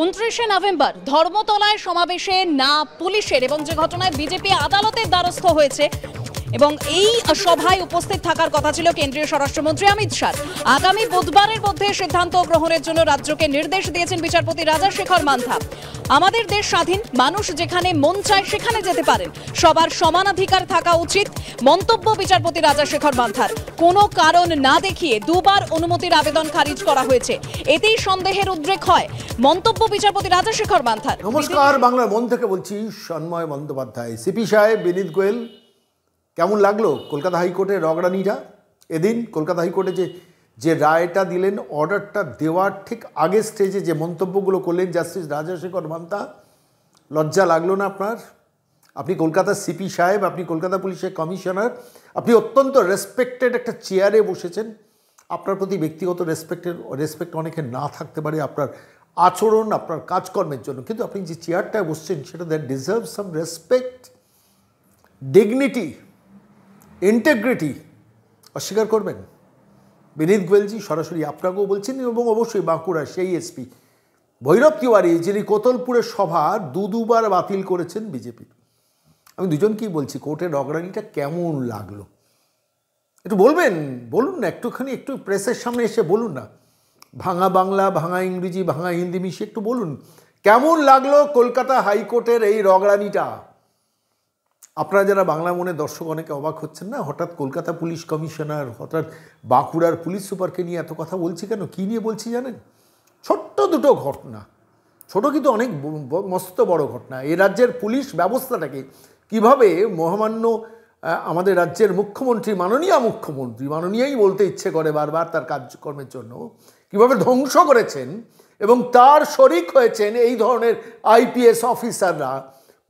উনত্রিশে নভেম্বর ধর্মতলায় সমাবেশে না পুলিশের এবং যে ঘটনায় বিজেপি আদালতের দ্বারস্থ হয়েছে এবং এই সভায় উপস্থিত থাকার কথা ছিল কেন্দ্রীয় স্বরাষ্ট্রমন্ত্রী অমিত শাহ আগামী বুধবারের মধ্যে সিদ্ধান্ত গ্রহণের জন্য রাজ্যকে নির্দেশ দিয়েছেন বিচারপতি রাজা শেখর মান্থা আমাদের দেশ স্বাধীন মানুষ যেখানে মন চায় সেখানে যেতে পারেন সবার সমানাধিকার থাকা উচিত মন্তব্য বিচারপতি রাজা শেখর মান্থার কোনো কারণ না দেখিয়ে দুবার অনুমতির আবেদন খারিজ করা হয়েছে এতেই সন্দেহের উদ্রেক হয় মন্তব্য বিচারপতি রাজা শেখর মান্থার নমস্কার বাংলার মন থেকে বলছি সন্ময় বন্দ্যোপাধ্যায় সিপি সাহেব বিনীত গোয়েল কেমন লাগলো কলকাতা হাইকোর্টের রগড়ানিটা এদিন কলকাতা হাইকোর্টে যে যে রায়টা দিলেন অর্ডারটা দেওয়ার ঠিক আগের স্টেজে যে মন্তব্যগুলো করলেন জাস্টিস রাজাশেখর মান্তা লজ্জা লাগলো না আপনার আপনি কলকাতা সিপি সাহেব আপনি কলকাতা পুলিশের কমিশনার আপনি অত্যন্ত রেসপেক্টেড একটা চেয়ারে বসেছেন আপনার প্রতি ব্যক্তিগত রেসপেক্টের রেসপেক্ট অনেকে না থাকতে পারে আপনার আচরণ আপনার কাজকর্মের জন্য কিন্তু আপনি যে চেয়ারটায় বসছেন সেটা that deserve some respect dignity integrity অস্বীকার করবেন বিনীত গোয়েলজি সরাসরি আপনাকেও বলছেন এবং অবশ্যই বাঁকুড়া সেই এসপি ভৈরব তিওয়ারি যিনি কোতলপুরের সভা দু দুবার বাতিল করেছেন বিজেপি আমি দুজনকেই বলছি কোর্টের অগ্রাণীটা কেমন লাগলো একটু বলবেন বলুন না একটুখানি একটু প্রেসের সামনে এসে বলুন না ভাঙা বাংলা ভাঙা ইংরেজি ভাঙা হিন্দি মিশিয়ে একটু বলুন কেমন লাগলো কলকাতা হাইকোর্টের এই রগড়ানিটা আপনারা যারা বাংলা মনে দর্শক অনেকে অবাক হচ্ছেন না হঠাৎ কলকাতা পুলিশ কমিশনার হঠাৎ বাঁকুড়ার পুলিশ সুপারকে নিয়ে এত কথা বলছি কেন কী নিয়ে বলছি জানেন ছোট্ট দুটো ঘটনা ছোট কিন্তু অনেক মস্ত বড় ঘটনা এ রাজ্যের পুলিশ ব্যবস্থাটাকে কিভাবে মহামান্য আমাদের রাজ্যের মুখ্যমন্ত্রী মাননীয়া মুখ্যমন্ত্রী মাননীয়াই বলতে ইচ্ছে করে বারবার তার কাজকর্মের জন্য কিভাবে ধ্বংস করেছেন এবং তার শরিক হয়েছেন এই ধরনের আইপিএস অফিসাররা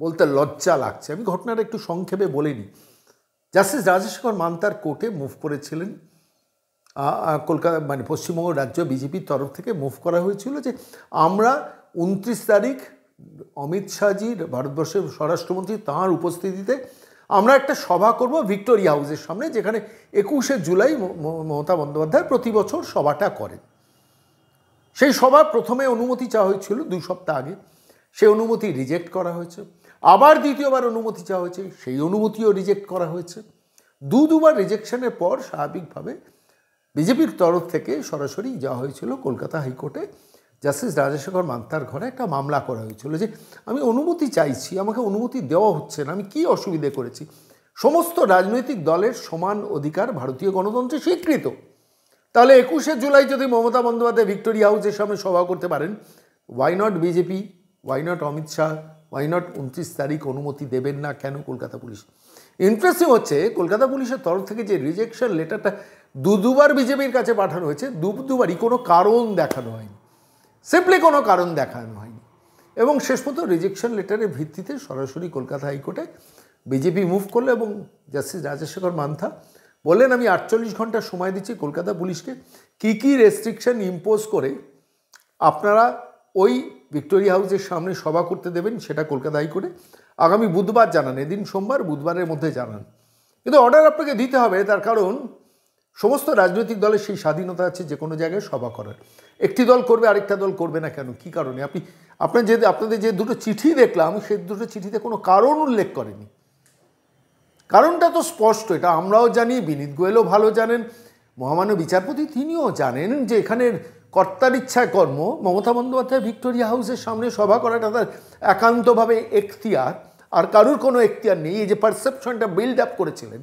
বলতে লজ্জা লাগছে আমি ঘটনাটা একটু সংক্ষেপে বলিনি জাস্টিস রাজেশেখর মান্তার কোর্টে মুভ করেছিলেন কলকাতা মানে পশ্চিমবঙ্গ রাজ্য বিজেপির তরফ থেকে মুভ করা হয়েছিল যে আমরা উনত্রিশ তারিখ অমিত শাহজি ভারতবর্ষের স্বরাষ্ট্রমন্ত্রী তাঁর উপস্থিতিতে আমরা একটা সভা করব ভিক্টোরিয়া হাউসের সামনে যেখানে একুশে জুলাই মমতা বন্দ্যোপাধ্যায় প্রতি বছর সভাটা করেন সেই সভার প্রথমে অনুমতি চাওয়া হয়েছিল দুই সপ্তাহ আগে সেই অনুমতি রিজেক্ট করা হয়েছে আবার দ্বিতীয়বার অনুমতি চাওয়া হয়েছে সেই অনুমতিও রিজেক্ট করা হয়েছে দু দুবার রিজেকশনের পর স্বাভাবিকভাবে বিজেপির তরফ থেকে সরাসরি যাওয়া হয়েছিল কলকাতা হাইকোর্টে জাস্টিস রাজাশেখর মান্তার ঘরে একটা মামলা করা হয়েছিল যে আমি অনুমতি চাইছি আমাকে অনুমতি দেওয়া হচ্ছে না আমি কি অসুবিধে করেছি সমস্ত রাজনৈতিক দলের সমান অধিকার ভারতীয় গণতন্ত্রে স্বীকৃত তাহলে একুশে জুলাই যদি মমতা বন্দ্যোপাধ্যায় ভিক্টোরিয়া হাউসের সামনে সভা করতে পারেন why not BJP why not Amit Shah why not উনত্রিশ তারিখ অনুমতি দেবেন না কেন কলকাতা পুলিশ ইন্টারেস্টিং হচ্ছে কলকাতা পুলিশের তরফ থেকে যে রিজেকশন লেটারটা দু দুবার বিজেপির কাছে পাঠানো হয়েছে দু দুবারই কোনো কারণ দেখানো হয়নি সিম্পলি কোনো কারণ দেখানো হয়নি এবং শেষ পর্যন্ত রিজেকশন লেটারের ভিত্তিতে সরাসরি কলকাতা হাইকোর্টে বিজেপি মুভ করলো এবং জাস্টিস রাজশেখর মান্থা বললেন আমি আটচল্লিশ ঘন্টা সময় দিচ্ছি কলকাতা পুলিশকে কি কি রেস্ট্রিকশন ইম্পোজ করে আপনারা ওই ভিক্টোরিয়া হাউসের সামনে সভা করতে দেবেন সেটা কলকাতা করে আগামী বুধবার জানান এদিন সোমবার বুধবারের মধ্যে জানান কিন্তু অর্ডার আপনাকে দিতে হবে তার কারণ সমস্ত রাজনৈতিক দলের সেই স্বাধীনতা আছে যে কোনো জায়গায় সভা করার একটি দল করবে আরেকটা দল করবে না কেন কি কারণে আপনি আপনার যে আপনাদের যে দুটো চিঠি দেখলাম সেই দুটো চিঠিতে কোনো কারণ উল্লেখ করেনি কারণটা তো স্পষ্ট এটা আমরাও জানি বিনীত গোয়েলও ভালো জানেন মহামান্য বিচারপতি তিনিও জানেন যে এখানের কর্তার ইচ্ছায় কর্ম মমতা বন্দ্যোপাধ্যায় ভিক্টোরিয়া হাউসের সামনে সভা করাটা তার একান্তভাবে এখতিয়ার আর কারুর কোনো এখতিয়ার নেই এই যে পারসেপশনটা বিল্ড আপ করেছিলেন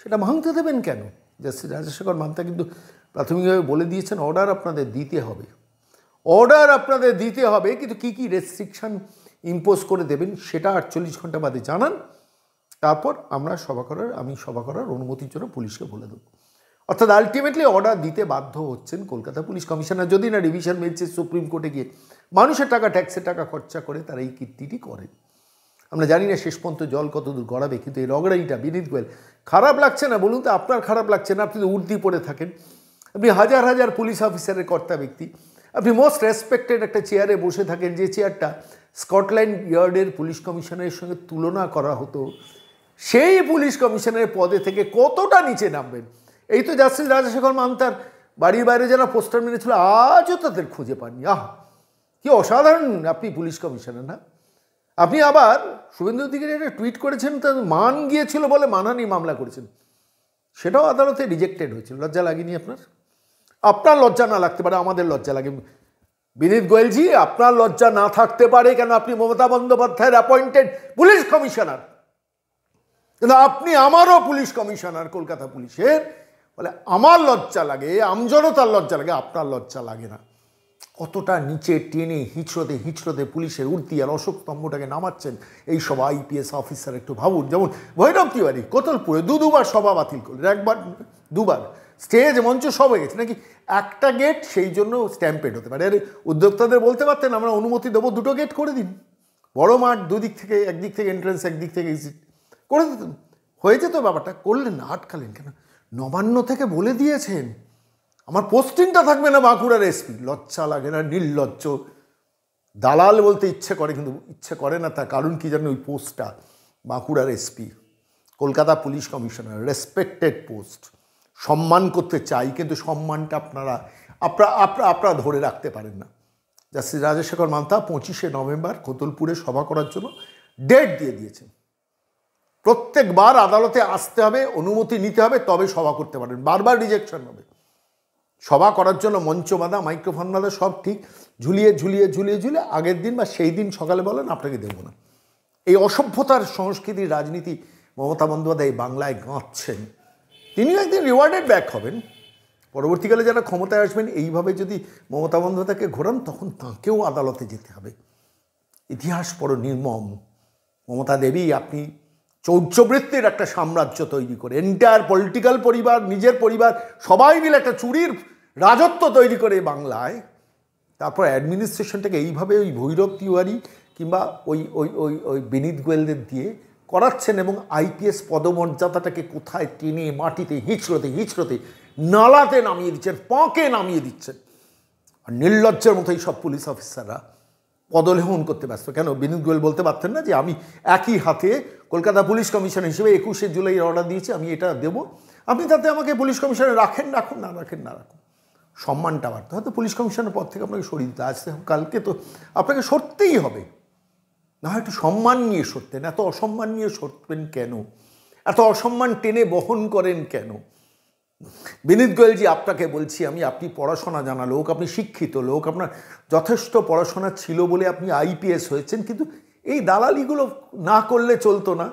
সেটা ভাঙতে দেবেন কেন জাস্টিস রাজশেখর মান্তা কিন্তু প্রাথমিকভাবে বলে দিয়েছেন অর্ডার আপনাদের দিতে হবে অর্ডার আপনাদের দিতে হবে কিন্তু কী কী রেস্ট্রিকশান ইম্পোজ করে দেবেন সেটা আটচল্লিশ ঘন্টা বাদে জানান তারপর আমরা সভা করার আমি সভা করার অনুমতির জন্য পুলিশকে বলে দেবো অর্থাৎ আলটিমেটলি অর্ডার দিতে বাধ্য হচ্ছেন কলকাতা পুলিশ কমিশনার যদি না ডিভিশন বেঞ্চে সুপ্রিম কোর্টে গিয়ে মানুষের টাকা ট্যাক্সের টাকা খরচা করে তারা এই কীর্তিটি করেন আমরা জানি না শেষ পর্যন্ত জল কতদূর গড়াবে কিন্তু এই রগড়াইটা বিনীত গোয়েল খারাপ লাগছে না বলুন তো আপনার খারাপ লাগছে না আপনি তো উর্দি পড়ে থাকেন আপনি হাজার হাজার পুলিশ অফিসারের কর্তা ব্যক্তি আপনি মোস্ট রেসপেক্টেড একটা চেয়ারে বসে থাকেন যে চেয়ারটা স্কটল্যান্ড ইয়ার্ডের পুলিশ কমিশনারের সঙ্গে তুলনা করা হতো সেই পুলিশ কমিশনারের পদে থেকে কতটা নিচে নামবেন এই তো জাস্টিস রাজাশেখর মামতার বাড়ির বাইরে যারা পোস্টার মেরেছিল আজও তাদের খুঁজে পাননি আহ কি অসাধারণ আপনি পুলিশ কমিশনার না আপনি আবার শুভেন্দু অধিকারী একটা টুইট করেছেন তার মান গিয়েছিল বলে মানহানি মামলা করেছেন সেটাও আদালতে রিজেক্টেড হয়েছিল লজ্জা লাগেনি আপনার আপনার লজ্জা না লাগতে পারে আমাদের লজ্জা লাগে বিনীত গোয়েলজি আপনার লজ্জা না থাকতে পারে কেন আপনি মমতা বন্দ্যোপাধ্যায়ের অ্যাপয়েন্টেড পুলিশ কমিশনার কিন্তু আপনি আমারও পুলিশ কমিশনার কলকাতা পুলিশের বলে আমার লজ্জা লাগে আমজনতার লজ্জা লাগে আপনার লজ্জা লাগে না কতটা নিচে টেনে হিঁচড়তে হিঁচড়তে পুলিশের উর্তি আর অশোক স্তম্ভটাকে নামাচ্ছেন এই সব আইপিএস অফিসার একটু ভাবুন যেমন ভৈরব তিওয়ারি কোতলপুরে দু দুবার সভা বাতিল করলেন একবার দুবার স্টেজ মঞ্চ সব হয়ে গেছে নাকি একটা গেট সেই জন্য স্ট্যাম্পেড হতে পারে আরে উদ্যোক্তাদের বলতে পারতেন আমরা অনুমতি দেবো দুটো গেট করে দিন বড় মাঠ দুদিক থেকে একদিক থেকে এন্ট্রেন্স একদিক থেকে এক্সিট করে দিতেন হয়ে যেত ব্যাপারটা করলেন না আটকালেন কেন নবান্ন থেকে বলে দিয়েছেন আমার পোস্টিংটা থাকবে না বাঁকুড়ার এসপি লজ্জা লাগে না নির্লজ্জ দালাল বলতে ইচ্ছে করে কিন্তু ইচ্ছে করে না তার কারণ কি জানেন ওই পোস্টটা বাঁকুড়ার SP Kolkata police commissioner respected post সম্মান করতে চাই কিন্তু সম্মানটা আপনারা আপনারা আপনারা আপনারা ধরে রাখতে পারেন না শ্রী রাজশেখর মান্তা পঁচিশে নভেম্বর কোতলপুরে সভা করার জন্য ডেট দিয়ে দিয়েছেন প্রত্যেকবার আদালতে আসতে হবে অনুমতি নিতে হবে তবে সভা করতে পারেন বারবার রিজেকশন হবে সভা করার জন্য মঞ্চ বাঁধা মাইক্রোফোন বাঁধা সব ঠিক ঝুলিয়ে ঝুলিয়ে ঝুলিয়ে ঝুলিয়ে আগের দিন বা সেই দিন সকালে বলেন আপনাকে দেবো না এই অসভ্যতার সংস্কৃতি রাজনীতি মমতা বন্দ্যোপাধ্যায় বাংলায় গাঁচ্ছেন তিনি একদিন রিওয়ার্ডেড ব্যাক হবেন পরবর্তীকালে যারা ক্ষমতায় আসবেন এইভাবে যদি মমতা বন্দ্যোপাধ্যায়কে ঘোরান তখন তাঁকেও আদালতে যেতে হবে ইতিহাস পর নির্মম মমতা দেবী আপনি চৌর্যবৃত্তির একটা সাম্রাজ্য তৈরি করে এন্টায়ার পলিটিক্যাল পরিবার নিজের পরিবার সবাই মিলে একটা চুরির রাজত্ব তৈরি করে বাংলায় তারপর অ্যাডমিনিস্ট্রেশনটাকে এইভাবে ওই ভৈরব তিওয়ারি কিংবা ওই ওই ওই ওই বিনীত গোয়েলদের দিয়ে করাচ্ছেন এবং আইপিএস পদমর্যাদাটাকে কোথায় টেনে মাটিতে হিঁচড়োতে হিঁচড়োতে নালাতে নামিয়ে দিচ্ছেন পাঁকে নামিয়ে দিচ্ছেন আর নির্লজ্জের মতো এই সব পুলিশ অফিসাররা পদলেহন করতে ব্যস্ত কেন বিনীত গোয়েল বলতে পারতেন না যে আমি একই হাতে কলকাতা পুলিশ কমিশন হিসেবে একুশে জুলাই অর্ডার দিয়েছে আমি এটা দেব আপনি তাতে আমাকে পুলিশ কমিশনে রাখেন রাখুন না রাখেন না রাখুন সম্মানটা বাড়তে হয়তো পুলিশ কমিশনের পর থেকে আপনাকে সরিয়ে দিতে আজকে কালকে তো আপনাকে সরতেই হবে না একটু সম্মান নিয়ে সরতেন এত অসম্মান নিয়ে সরতেন কেন এত অসম্মান টেনে বহন করেন কেন বিনীত গোয়েলজি আপনাকে বলছি আমি আপনি পড়াশোনা জানা লোক আপনি শিক্ষিত লোক আপনার যথেষ্ট পড়াশোনা ছিল বলে আপনি আইপিএস হয়েছেন কিন্তু এই দালালিগুলো না করলে চলতো না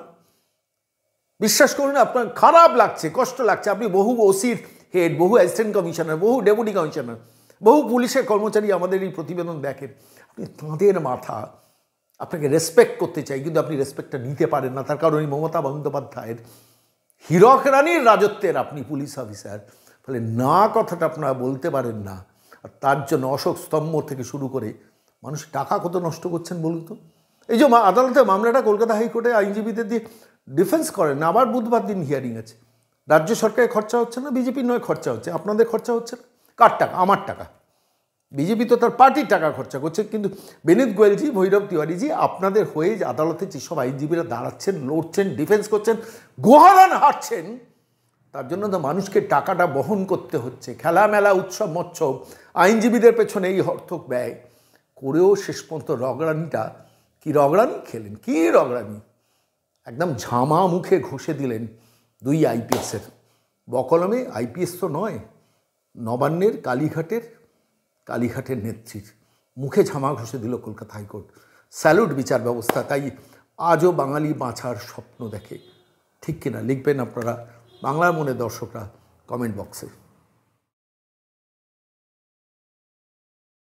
বিশ্বাস করুন আপনার খারাপ লাগছে কষ্ট লাগছে আপনি বহু ওসির হেড বহু অ্যাসিস্ট্যান্ট কমিশনার বহু ডেপুটি কমিশনার বহু পুলিশের কর্মচারী আমাদের এই প্রতিবেদন দেখেন আপনি তাঁদের মাথা আপনাকে রেসপেক্ট করতে চাই কিন্তু আপনি রেসপেক্টটা নিতে পারেন না তার কারণ এই মমতা বন্দ্যোপাধ্যায়ের হীরক রানীর রাজত্বের আপনি পুলিশ অফিসার ফলে না কথাটা আপনারা বলতে পারেন না আর তার জন্য অশোক স্তম্ভ থেকে শুরু করে মানুষ টাকা কত নষ্ট করছেন বলুন তো এই যে আদালতে মামলাটা কলকাতা হাইকোর্টে আইনজীবীদের দিয়ে ডিফেন্স করেন আবার বুধবার দিন হিয়ারিং আছে রাজ্য সরকারের খরচা হচ্ছে না বিজেপির নয় খরচা হচ্ছে আপনাদের খরচা হচ্ছে না কার টাকা আমার টাকা বিজেপি তো তার পার্টির টাকা খরচা করছে কিন্তু বিনীত গোয়েলজি ভৈরব তিওয়ারিজি আপনাদের হয়ে যে আদালতে যেসব আইনজীবীরা দাঁড়াচ্ছেন লড়ছেন ডিফেন্স করছেন গোহারান হারছেন তার জন্য তো মানুষকে টাকাটা বহন করতে হচ্ছে খেলা মেলা উৎসব মৎসব আইনজীবীদের পেছনে এই অর্থক ব্যয় করেও শেষ পর্যন্ত রগরানিটা কি রগড়ানি খেলেন কি রগড়ানি একদম ঝামা মুখে ঘষে দিলেন দুই আইপিএসের বকলমে আইপিএস তো নয় নবান্নের কালীঘাটের কালীঘাটের নেত্রীর মুখে ঝামা ঘষে দিল কলকাতা হাইকোর্ট স্যালুট বিচার ব্যবস্থা তাই আজও বাঙালি বাঁচার স্বপ্ন দেখে ঠিক কিনা লিখবেন আপনারা বাংলার মনে দর্শকরা কমেন্ট বক্সে